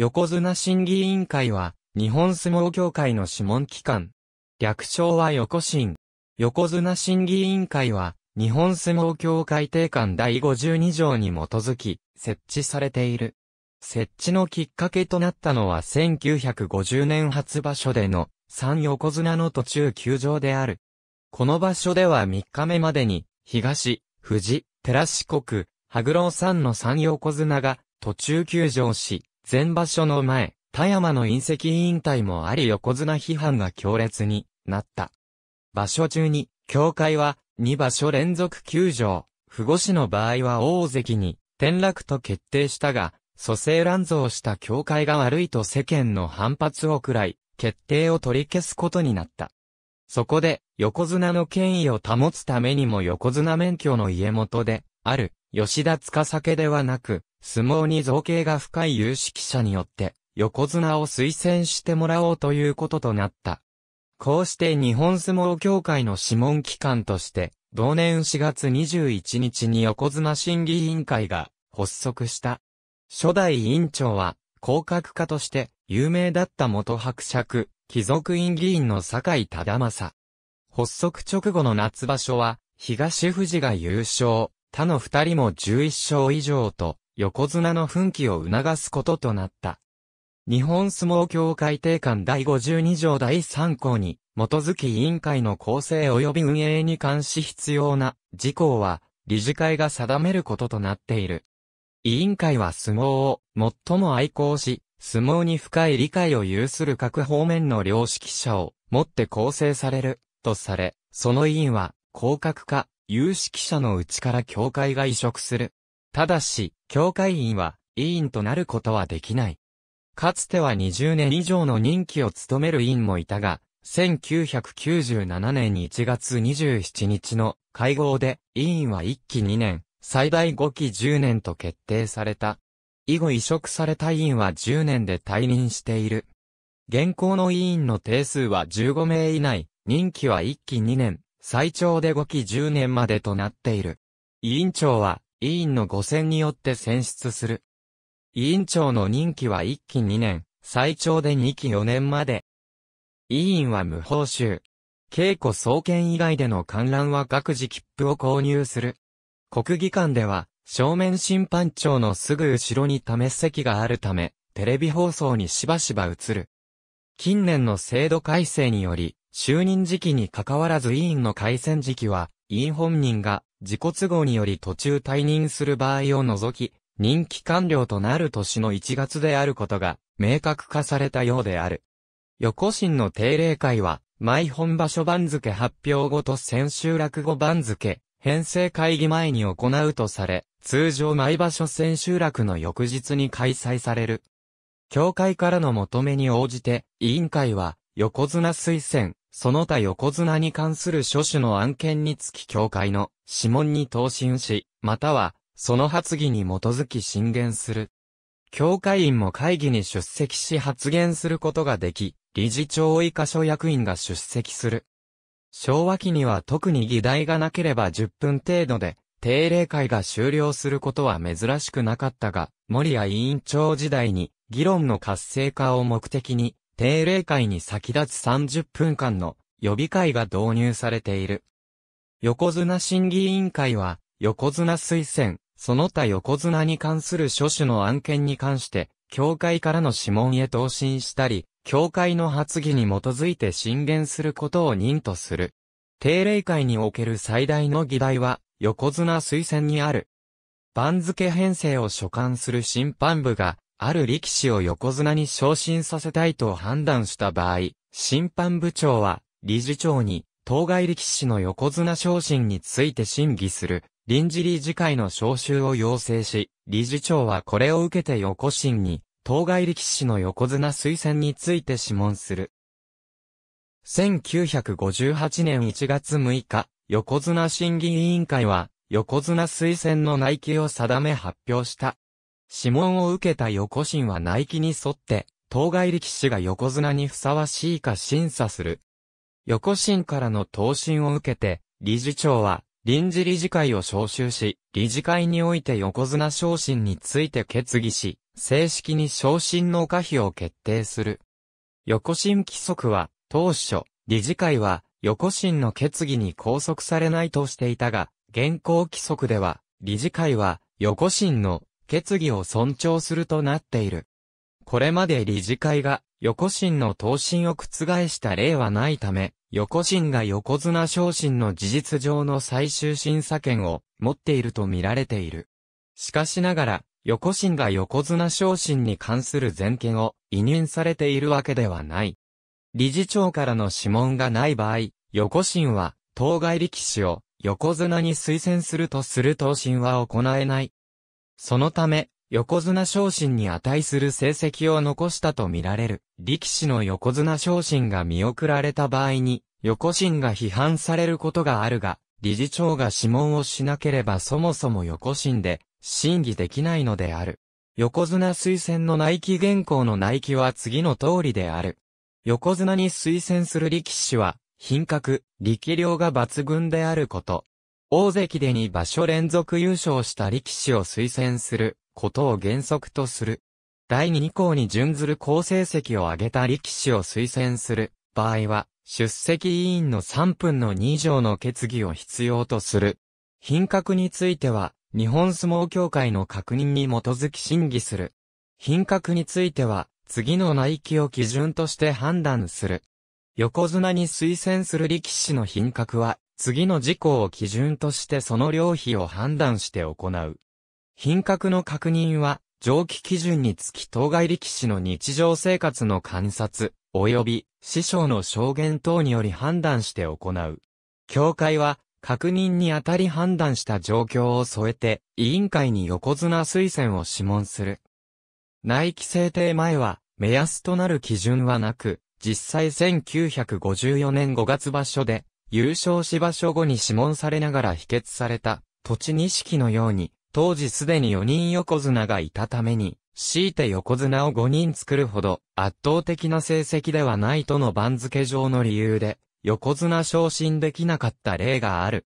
横綱審議委員会は、日本相撲協会の諮問機関。略称は横審。横綱審議委員会は、日本相撲協会定款第52条に基づき、設置されている。設置のきっかけとなったのは1950年初場所での、三横綱の途中休場である。この場所では3日目までに、東、富士、寺四国、羽黒三の三横綱が途中休場し、前場所の前、田山の隕石引退もあり横綱批判が強烈になった。場所中に、協会は2場所連続休場、不護士の場合は大関に転落と決定したが、蘇生乱造した協会が悪いと世間の反発を喰らい、決定を取り消すことになった。そこで、横綱の権威を保つためにも横綱免許の家元で、ある、吉田司家ではなく、相撲に造形が深い有識者によって、横綱を推薦してもらおうということとなった。こうして日本相撲協会の諮問機関として、同年4月21日に横綱審議委員会が発足した。初代委員長は、広角家として有名だった元伯爵、貴族院議員の坂井忠正。発足直後の夏場所は、東富士が優勝、他の二人も11勝以上と、横綱の奮起を促すこととなった。日本相撲協会定款第52条第3項に、基づき委員会の構成及び運営に関し必要な事項は、理事会が定めることとなっている。委員会は相撲を最も愛好し、相撲に深い理解を有する各方面の良識者を持って構成される、とされ、その委員は、降格か、有識者のうちから協会が移植する、ただし、教会員は、委員となることはできない。かつては20年以上の任期を務める委員もいたが、1997年1月27日の会合で、委員は1期2年、最大5期10年と決定された。以後移植された委員は10年で退任している。現行の委員の定数は15名以内、任期は1期2年、最長で5期10年までとなっている。委員長は、委員の5選によって選出する。委員長の任期は1期2年、最長で2期4年まで。委員は無報酬。稽古総研以外での観覧は各自切符を購入する。国技館では、正面審判長のすぐ後ろに試す席があるため、テレビ放送にしばしば映る。近年の制度改正により、就任時期に関わらず委員の改選時期は、委員本人が自己都合により途中退任する場合を除き、任期完了となる年の1月であることが明確化されたようである。横新の定例会は、毎本場所番付発表後と千秋落後番付、編成会議前に行うとされ、通常毎場所千秋楽の翌日に開催される。協会からの求めに応じて、委員会は、横綱推薦、その他横綱に関する諸種の案件につき協会の諮問に答申し、または、その発議に基づき進言する。協会員も会議に出席し発言することができ、理事長以下所役員が出席する。昭和期には特に議題がなければ10分程度で、定例会が終了することは珍しくなかったが、森谷委員長時代に議論の活性化を目的に定例会に先立つ30分間の予備会が導入されている。横綱審議委員会は、横綱推薦、その他横綱に関する諸種の案件に関して、協会からの諮問へ答申したり、協会の発議に基づいて進言することを任とする。定例会における最大の議題は、横綱推薦にある。番付編成を所管する審判部が、ある力士を横綱に昇進させたいと判断した場合、審判部長は理事長に当該力士の横綱昇進について審議する臨時理事会の招集を要請し、理事長はこれを受けて横審に当該力士の横綱推薦について諮問する。1958年1月6日、横綱審議委員会は、横綱推薦の内規を定め発表した。指紋を受けた横心は内規に沿って、当該力士が横綱にふさわしいか審査する。横心からの答申を受けて、理事長は臨時理事会を招集し、理事会において横綱昇進について決議し、正式に昇進の可否を決定する。横進規則は、当初、理事会は、横進の決議に拘束されないとしていたが、現行規則では、理事会は、横進の決議を尊重するとなっている。これまで理事会が横審の答申を覆した例はないため、横審が横綱昇進の事実上の最終審査権を持っていると見られている。しかしながら、横審が横綱昇進に関する全権を委任されているわけではない。理事長からの諮問がない場合、横審は、当該力士を横綱に推薦するとする答申は行えないそのため、横綱昇進に値する成績を残したとみられる、力士の横綱昇進が見送られた場合に、横進が批判されることがあるが、理事長が諮問をしなければそもそも横進で、審議できないのである。横綱推薦の内規原稿の内規は次の通りである。横綱に推薦する力士は、品格、力量が抜群であること。大関で2場所連続優勝した力士を推薦することを原則とする。第2項に準ずる好成績を挙げた力士を推薦する場合は、出席委員の3分の2以上の決議を必要とする。品格については、日本相撲協会の確認に基づき審議する。品格については、次の内規を基準として判断する。横綱に推薦する力士の品格は、次の事項を基準としてその量比を判断して行う。品格の確認は、上記基準につき当該力士の日常生活の観察、及び師匠の証言等により判断して行う。協会は、確認にあたり判断した状況を添えて、委員会に横綱推薦を諮問する。内規制定前は、目安となる基準はなく、実際1954年5月場所で、優勝し場所後に諮問されながら否決された、土地錦のように、当時すでに4人横綱がいたために、強いて横綱を5人作るほど、圧倒的な成績ではないとの番付上の理由で、横綱昇進できなかった例がある。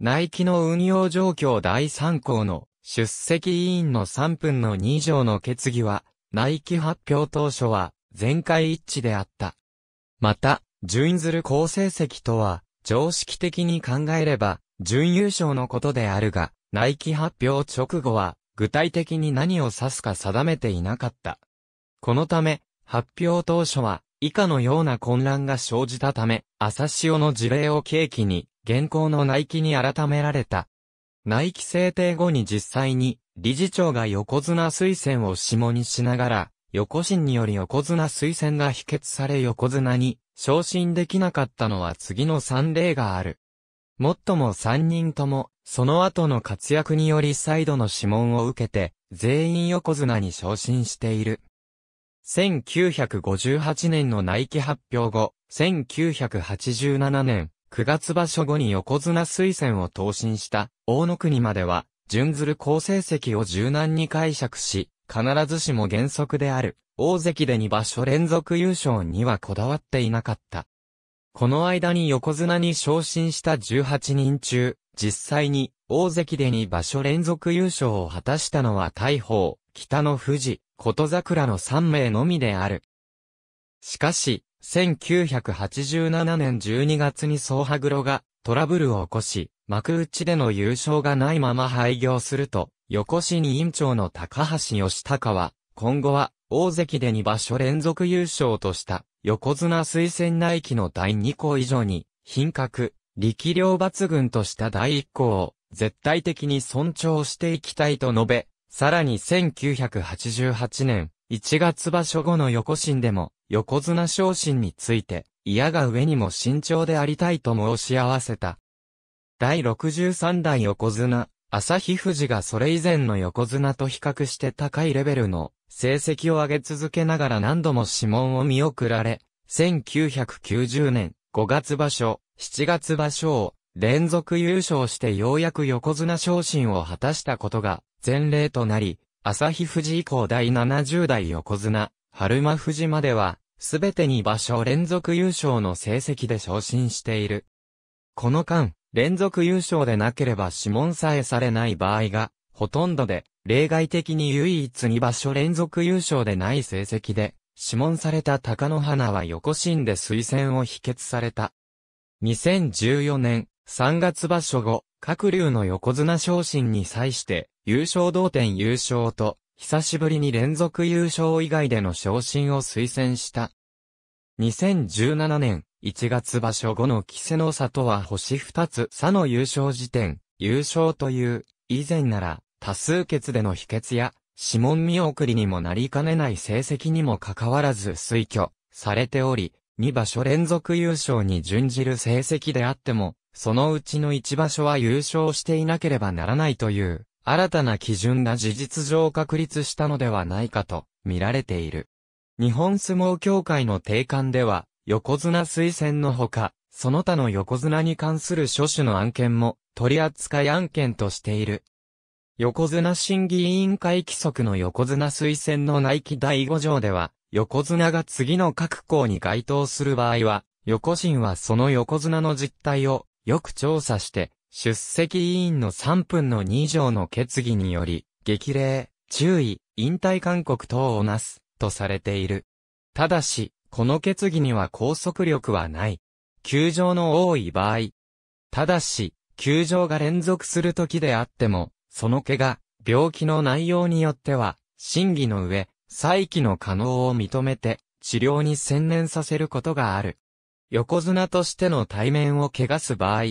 内規の運用状況第3項の出席委員の3分の2上の決議は、内規発表当初は全会一致であった。また、順ずる好成績とは、常識的に考えれば、準優勝のことであるが、ナイキ発表直後は、具体的に何を指すか定めていなかった。このため、発表当初は、以下のような混乱が生じたため、朝潮の事例を契機に、現行のナイキに改められた。ナイキ制定後に実際に、理事長が横綱推薦を下にしながら、横審により横綱推薦が否決され横綱に昇進できなかったのは次の3例がある。もっとも3人とも、その後の活躍により再度の指紋を受けて、全員横綱に昇進している。1958年の内規発表後、1987年9月場所後に横綱推薦を答申した大野国までは、順ずる好成績を柔軟に解釈し、必ずしも原則である大関で2場所連続優勝にはこだわっていなかった。この間に横綱に昇進した18人中、実際に大関で2場所連続優勝を果たしたのは大鵬、北の富士、琴桜の3名のみである。しかし、1987年12月に総羽黒がトラブルを起こし、幕内での優勝がないまま廃業すると、横市に委員長の高橋義隆は、今後は大関で2場所連続優勝とした横綱推薦内期の第2項以上に、品格、力量抜群とした第1項を絶対的に尊重していきたいと述べ、さらに1988年1月場所後の横審でも横綱昇進について、嫌が上にも慎重でありたいと申し合わせた。第63代横綱、朝日富士がそれ以前の横綱と比較して高いレベルの成績を上げ続けながら何度も指紋を見送られ、1990年5月場所、7月場所を連続優勝してようやく横綱昇進を果たしたことが前例となり、朝日富士以降第70代横綱、春間富士までは、すべてに場所連続優勝の成績で昇進している。この間、連続優勝でなければ指紋さえされない場合が、ほとんどで、例外的に唯一二場所連続優勝でない成績で、諮問された高野花は横進で推薦を否決された。2014年3月場所後、各流の横綱昇進に際して、優勝同点優勝と、久しぶりに連続優勝以外での昇進を推薦した。2017年1月場所後の稀勢の里は星2つ差の優勝時点、優勝という、以前なら多数決での否決や、指紋見送りにもなりかねない成績にもかかわらず推挙されており、2場所連続優勝に準じる成績であっても、そのうちの1場所は優勝していなければならないという、新たな基準が事実上確立したのではないかと見られている。日本相撲協会の定款では、横綱推薦のほか、その他の横綱に関する諸種の案件も取り扱い案件としている。横綱審議委員会規則の横綱推薦の内規第5条では、横綱が次の各項に該当する場合は、横審はその横綱の実態をよく調査して、出席委員の3分の2上の決議により、激励、注意、引退勧告等をなす、とされている。ただし、この決議には拘束力はない。球場の多い場合。ただし、球場が連続する時であっても、その怪我、病気の内容によっては、審議の上、再起の可能を認めて、治療に専念させることがある。横綱としての対面を怪我す場合、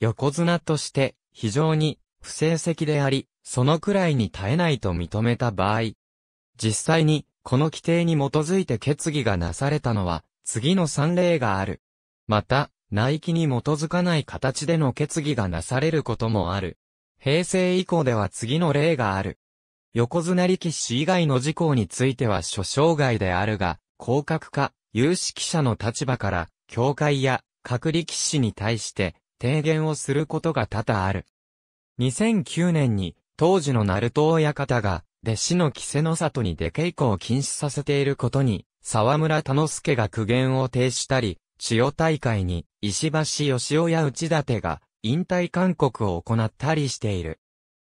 横綱として非常に不成績であり、そのくらいに耐えないと認めた場合、実際にこの規定に基づいて決議がなされたのは次の3例がある。また、内規に基づかない形での決議がなされることもある。平成以降では次の例がある。横綱力士以外の事項については諸障害であるが、降格か、有識者の立場から、協会や各力士に対して提言をすることが多々ある。2009年に、当時の鳴門親方が、弟子の稀勢の里に出稽古を禁止させていることに、沢村田之助が苦言を呈したり、千代大会に、石橋義雄や内立が、引退勧告を行ったりしている。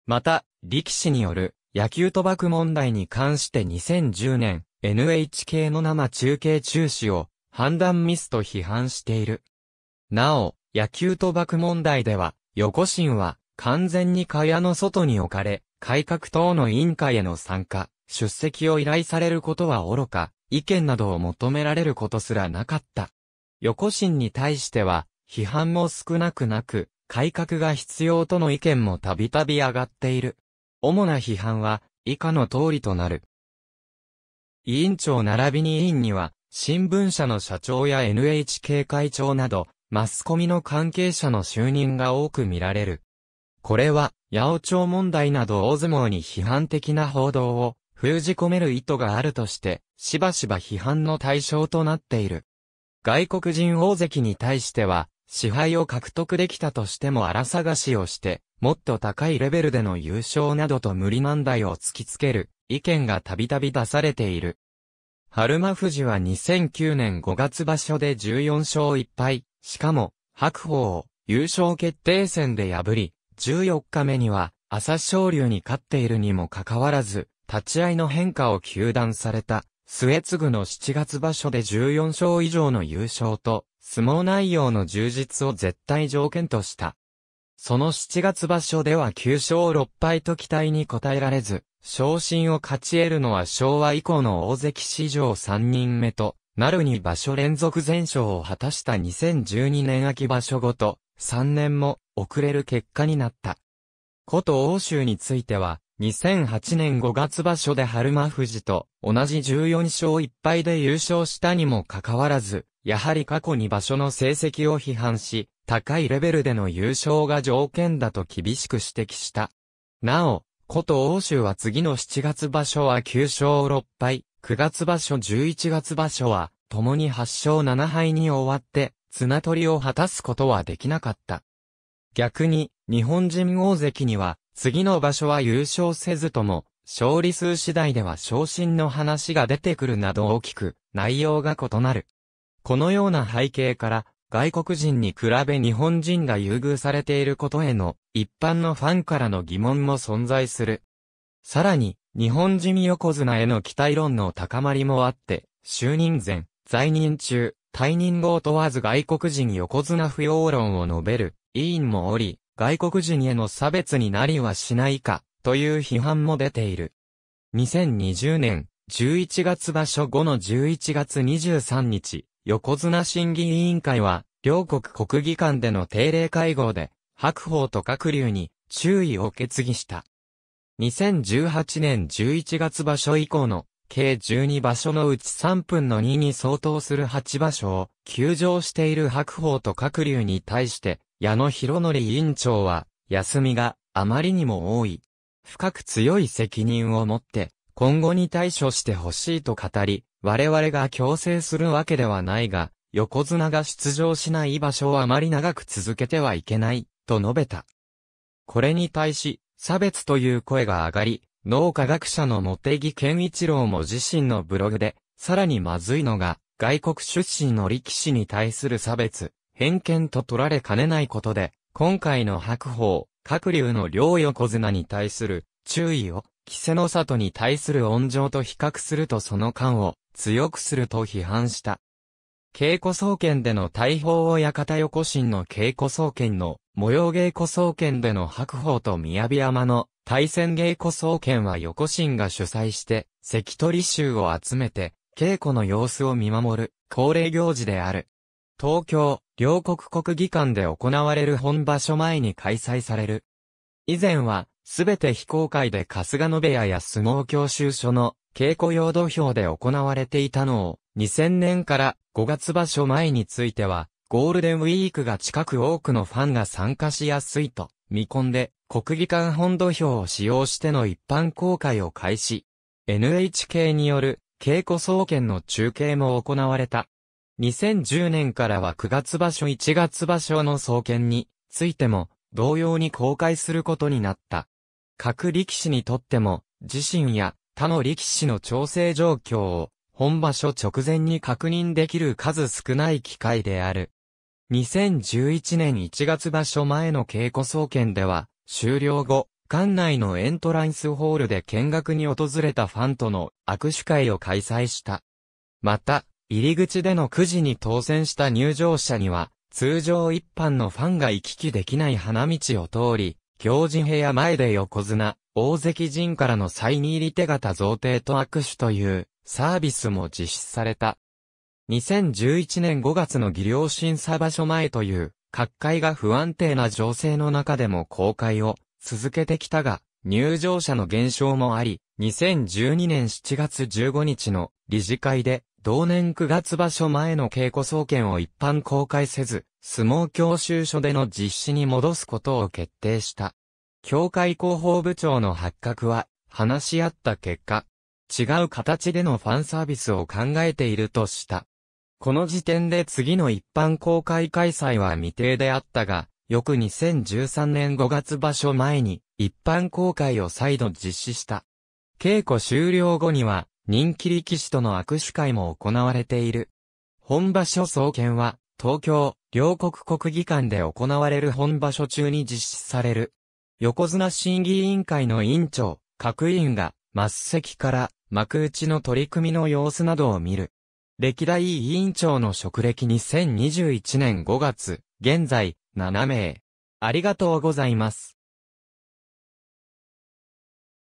また、力士による野球賭博問題に関して2010年、NHK の生中継中止を判断ミスと批判している。なお、野球賭博問題では、横心は完全に蚊帳の外に置かれ、改革等の委員会への参加、出席を依頼されることは愚か、意見などを求められることすらなかった。横心に対しては、批判も少なくなく、改革が必要との意見もたびたび上がっている。主な批判は以下の通りとなる。委員長並びに委員には、新聞社の社長や NHK 会長など、マスコミの関係者の就任が多く見られる。これは、八百長問題など大相撲に批判的な報道を封じ込める意図があるとして、しばしば批判の対象となっている。外国人大関に対しては、支配を獲得できたとしても荒探しをして、もっと高いレベルでの優勝などと無理難題を突きつける意見がたびたび出されている。春馬富士は2009年5月場所で14勝1敗、しかも白鵬を優勝決定戦で破り、14日目には朝昇龍に勝っているにもかかわらず、立ち合いの変化を球断された、末継の7月場所で14勝以上の優勝と、相撲内容の充実を絶対条件とした。その7月場所では9勝6敗と期待に応えられず、昇進を勝ち得るのは昭和以降の大関史上3人目と、なるに場所連続全勝を果たした2012年秋場所ごと、3年も遅れる結果になった。こと欧州については、2008年5月場所で春馬富士と同じ14勝1敗で優勝したにもかかわらず、やはり過去に場所の成績を批判し、高いレベルでの優勝が条件だと厳しく指摘した。なお、こと欧州は次の7月場所は9勝6敗、9月場所11月場所は、共に8勝7敗に終わって、綱取りを果たすことはできなかった。逆に、日本人大関には、次の場所は優勝せずとも、勝利数次第では昇進の話が出てくるなど大きく、内容が異なる。このような背景から、外国人に比べ日本人が優遇されていることへの一般のファンからの疑問も存在する。さらに、日本人横綱への期待論の高まりもあって、就任前、在任中、退任後問わず外国人横綱不要論を述べる委員もおり、外国人への差別になりはしないか、という批判も出ている。2020年11月場所後の11月23日、横綱審議委員会は、両国国技館での定例会合で、白鵬と各流に注意を決議した。2018年11月場所以降の計12場所のうち3分の2に相当する8場所を休場している白鵬と各流に対して矢野博則委員長は休みがあまりにも多い。深く強い責任を持って今後に対処してほしいと語り、我々が強制するわけではないが、横綱が出場しない場所をあまり長く続けてはいけない、と述べた。これに対し、差別という声が上がり、脳科学者の茂木健一郎も自身のブログで、さらにまずいのが、外国出身の力士に対する差別、偏見と取られかねないことで、今回の白鵬、各流の両横綱に対する注意を、稀勢の里に対する温情と比較するとその間を強くすると批判した。稽古総研での大砲を館横神の稽古総研の模様稽古総研での白鵬と雅山の対戦稽古総研は横神が主催して関取衆を集めて稽古の様子を見守る恒例行事である。東京、両国国技館で行われる本場所前に開催される。以前は、すべて非公開で春日野部屋や相撲教習所の稽古用土俵で行われていたのを、2000年から5月場所前については、ゴールデンウィークが近く多くのファンが参加しやすいと見込んで、国技館本土俵を使用しての一般公開を開始。NHK による稽古総研の中継も行われた。2010年からは9月場所1月場所の総研についても同様に公開することになった。各力士にとっても自身や他の力士の調整状況を本場所直前に確認できる数少ない機会である。2011年1月場所前の稽古総研では、終了後、館内のエントランスホールで見学に訪れたファンとの握手会を開催した。また、入り口での9時に当選した入場者には、通常一般のファンが行き来できない花道を通り、行事部屋前で横綱、大関陣からの再入り手形贈呈と握手というサービスも実施された。2011年5月の技量審査場所前という、各界が不安定な情勢の中でも公開を続けてきたが、入場者の減少もあり、2012年7月15日の理事会で、同年9月場所前の稽古総研を一般公開せず、相撲教習所での実施に戻すことを決定した。協会広報部長の発覚は、話し合った結果、違う形でのファンサービスを考えているとした。この時点で次の一般公開開催は未定であったが、翌2013年5月場所前に一般公開を再度実施した。稽古終了後には人気力士との握手会も行われている。本場所総研は東京、両国国技館で行われる本場所中に実施される。横綱審議委員会の委員長、各委員が、末席から幕内の取り組みの様子などを見る。歴代委員長の職歴2021年5月、現在、7名。ありがとうございます。